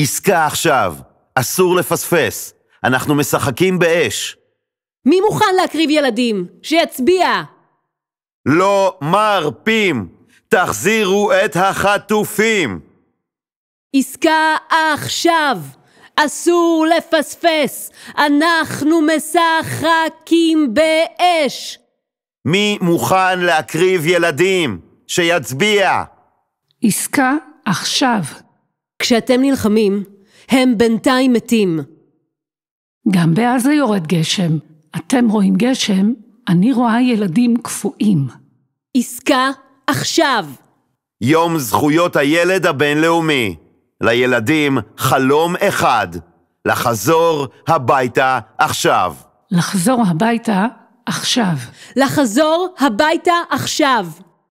עסקה עכשיו, אסור לפספס, אנחנו משחקים באש. מי מוכן להקריב ילדים? שיצביע! לא מרפים! תחזירו את החטופים! עסקה עכשיו! אסור לפספס! אנחנו משחקים באש! מי מוכן להקריב ילדים? שיצביע! עסקה עכשיו! כשאתם נלחמים, הם בינתיים מתים. גם בעזה יורד גשם. אתם רואים גשם, אני רואה ילדים קפואים. עסקה עכשיו! יום זכויות הילד הבינלאומי. לילדים חלום אחד, לחזור הביתה עכשיו. לחזור הביתה עכשיו. לחזור הביתה עכשיו.